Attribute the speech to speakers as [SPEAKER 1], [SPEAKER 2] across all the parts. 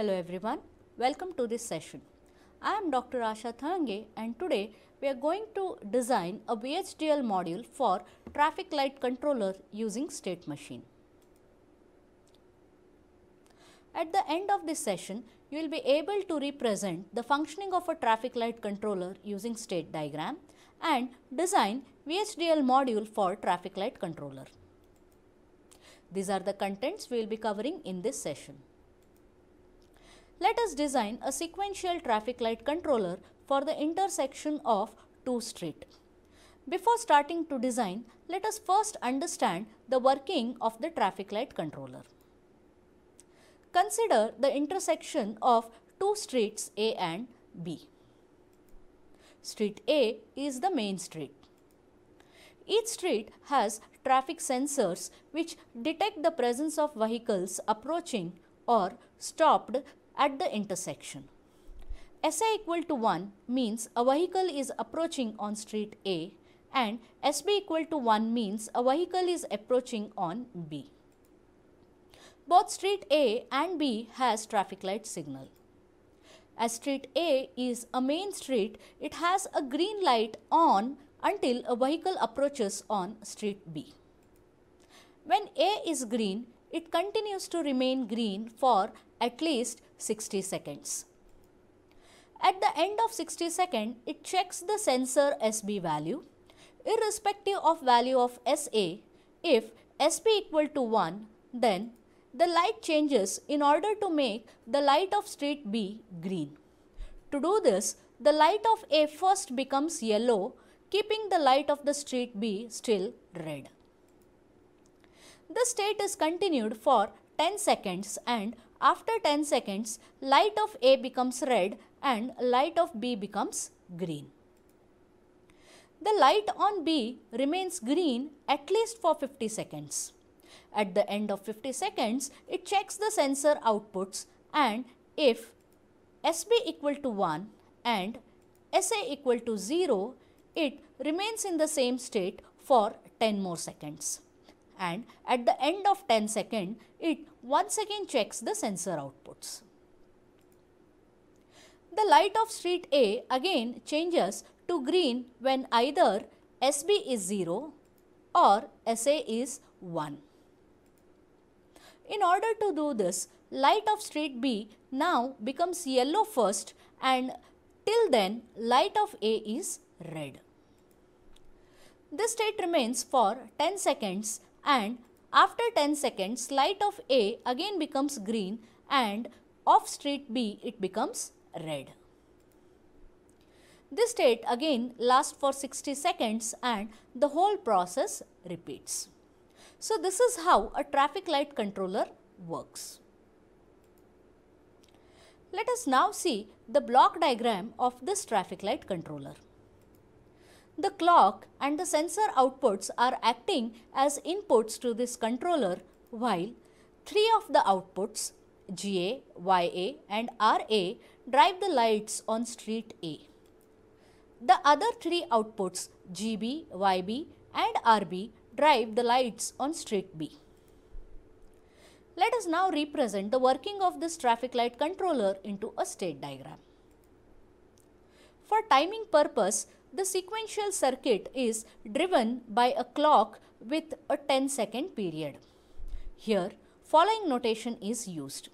[SPEAKER 1] Hello everyone, welcome to this session. I am Dr. Asha Thange and today we are going to design a VHDL module for traffic light controller using state machine. At the end of this session, you will be able to represent the functioning of a traffic light controller using state diagram and design VHDL module for traffic light controller. These are the contents we will be covering in this session let us design a sequential traffic light controller for the intersection of two street. Before starting to design, let us first understand the working of the traffic light controller. Consider the intersection of two streets A and B. Street A is the main street. Each street has traffic sensors which detect the presence of vehicles approaching or stopped at the intersection. SI equal to 1 means a vehicle is approaching on street A and SB equal to 1 means a vehicle is approaching on B. Both street A and B has traffic light signal. As street A is a main street, it has a green light on until a vehicle approaches on street B. When A is green, it continues to remain green for at least 60 seconds. At the end of 60 seconds, it checks the sensor SB value. Irrespective of value of SA, if SP equal to 1, then the light changes in order to make the light of street B green. To do this, the light of A first becomes yellow, keeping the light of the street B still red. The state is continued for 10 seconds and after 10 seconds light of A becomes red and light of B becomes green. The light on B remains green at least for 50 seconds. At the end of 50 seconds, it checks the sensor outputs and if SB equal to 1 and SA equal to 0, it remains in the same state for 10 more seconds and at the end of ten seconds, it once again checks the sensor outputs. The light of street A again changes to green when either SB is 0 or SA is 1. In order to do this, light of street B now becomes yellow first and till then light of A is red. This state remains for 10 seconds and after 10 seconds light of A again becomes green and off street B it becomes red. This state again lasts for 60 seconds and the whole process repeats. So this is how a traffic light controller works. Let us now see the block diagram of this traffic light controller. The clock and the sensor outputs are acting as inputs to this controller while three of the outputs GA, YA and RA drive the lights on street A. The other three outputs GB, YB and RB drive the lights on street B. Let us now represent the working of this traffic light controller into a state diagram. For timing purpose, the sequential circuit is driven by a clock with a 10 second period. Here, following notation is used.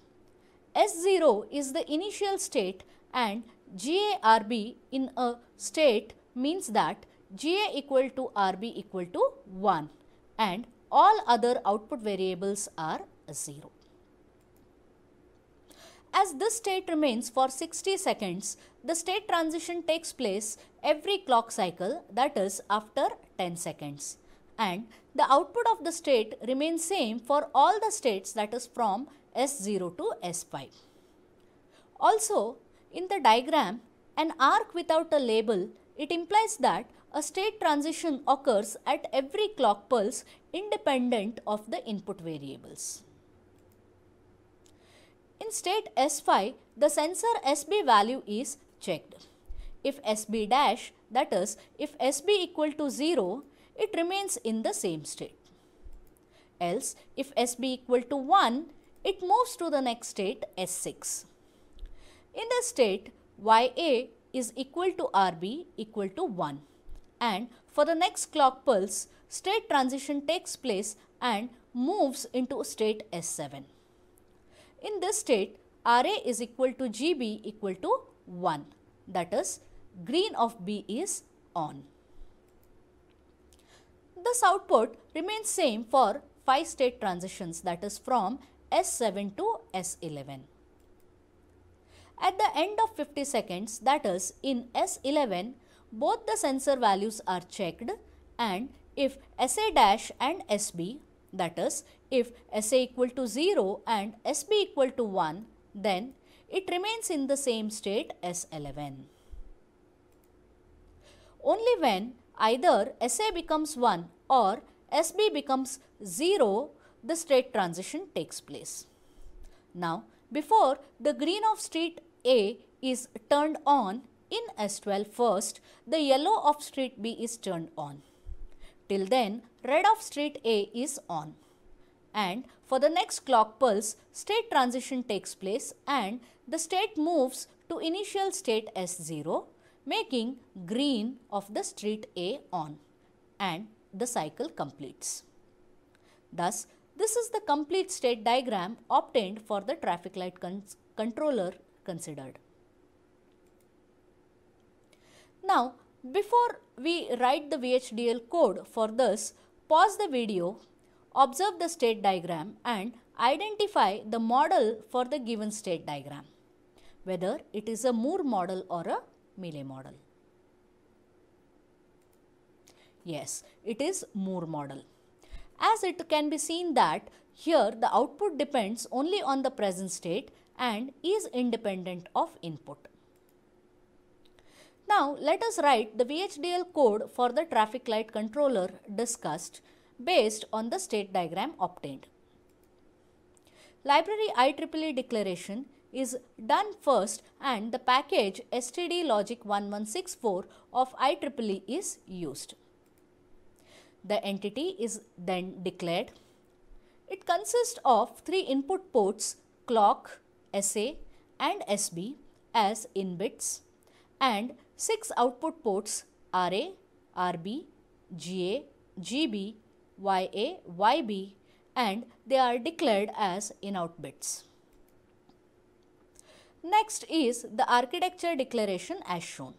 [SPEAKER 1] S0 is the initial state and GARB in a state means that GA equal to RB equal to 1 and all other output variables are 0. As this state remains for 60 seconds, the state transition takes place every clock cycle that is after 10 seconds and the output of the state remains same for all the states that is from S0 to S5. Also in the diagram an arc without a label it implies that a state transition occurs at every clock pulse independent of the input variables. In state S5, the sensor SB value is checked. If SB dash, that is, if SB equal to 0, it remains in the same state. Else, if SB equal to 1, it moves to the next state S6. In the state, YA is equal to RB equal to 1. And for the next clock pulse, state transition takes place and moves into state S7. In this state, RA is equal to GB equal to 1 that is green of B is on. This output remains same for 5 state transitions that is from S7 to S11. At the end of 50 seconds that is in S11 both the sensor values are checked and if SA dash and SB that is if SA equal to 0 and SB equal to 1 then it remains in the same state S11. Only when either SA becomes 1 or SB becomes 0, the state transition takes place. Now, before the green of state A is turned on in S12 first, the yellow of state B is turned on. Till then, red of state A is on. And for the next clock pulse, state transition takes place and the state moves to initial state S0 making green of the street A on and the cycle completes. Thus, this is the complete state diagram obtained for the traffic light con controller considered. Now, before we write the VHDL code for this, pause the video, observe the state diagram and identify the model for the given state diagram whether it is a Moore model or a Millet model. Yes, it is Moore model. As it can be seen that here the output depends only on the present state and is independent of input. Now let us write the VHDL code for the traffic light controller discussed based on the state diagram obtained. Library IEEE declaration is done first and the package STD Logic 1164 of IEEE is used. The entity is then declared. It consists of three input ports clock, SA and SB as in bits and six output ports RA, RB, GA, GB, YA, YB and they are declared as in-out bits. Next is the architecture declaration as shown.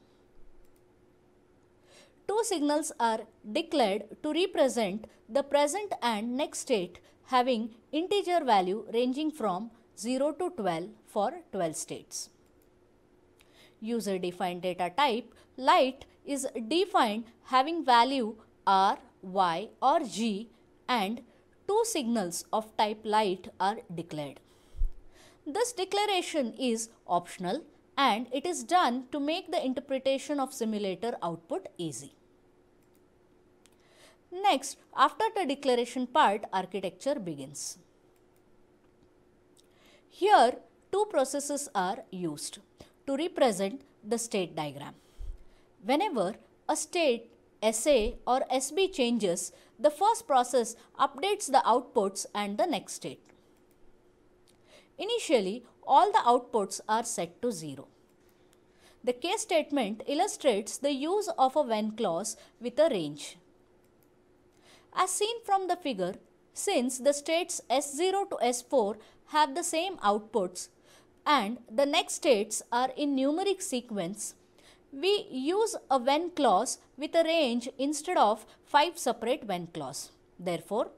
[SPEAKER 1] Two signals are declared to represent the present and next state having integer value ranging from 0 to 12 for 12 states. User defined data type light is defined having value R, Y or G and two signals of type light are declared. This declaration is optional and it is done to make the interpretation of simulator output easy. Next, after the declaration part, architecture begins. Here, two processes are used to represent the state diagram. Whenever a state SA or SB changes, the first process updates the outputs and the next state. Initially, all the outputs are set to 0. The case statement illustrates the use of a when clause with a range. As seen from the figure, since the states S0 to S4 have the same outputs and the next states are in numeric sequence, we use a when clause with a range instead of 5 separate when clause. Therefore,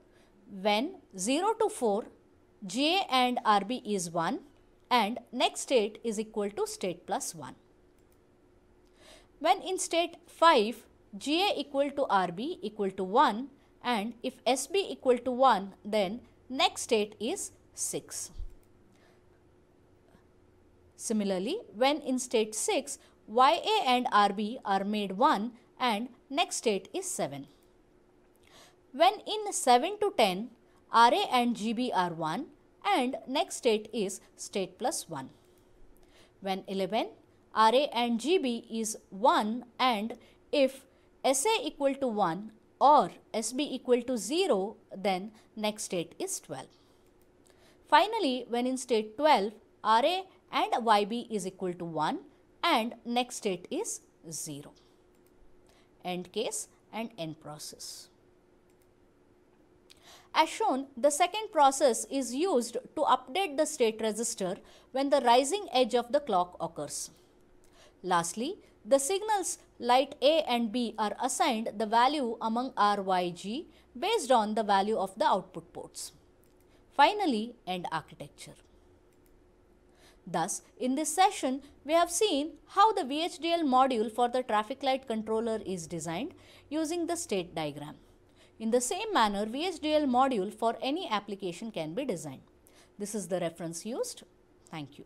[SPEAKER 1] when 0 to 4 J and RB is 1 and next state is equal to state plus 1. When in state 5, GA equal to RB equal to 1 and if SB equal to 1 then next state is 6. Similarly, when in state 6, YA and RB are made 1 and next state is 7. When in 7 to 10, RA and GB are 1 and next state is state plus 1. When 11, RA and GB is 1 and if SA equal to 1 or SB equal to 0 then next state is 12. Finally, when in state 12, RA and YB is equal to 1 and next state is 0. End case and end process. As shown, the second process is used to update the state register when the rising edge of the clock occurs. Lastly, the signals light A and B are assigned the value among RYG based on the value of the output ports. Finally, end architecture. Thus, in this session, we have seen how the VHDL module for the traffic light controller is designed using the state diagram. In the same manner, VHDL module for any application can be designed. This is the reference used. Thank you.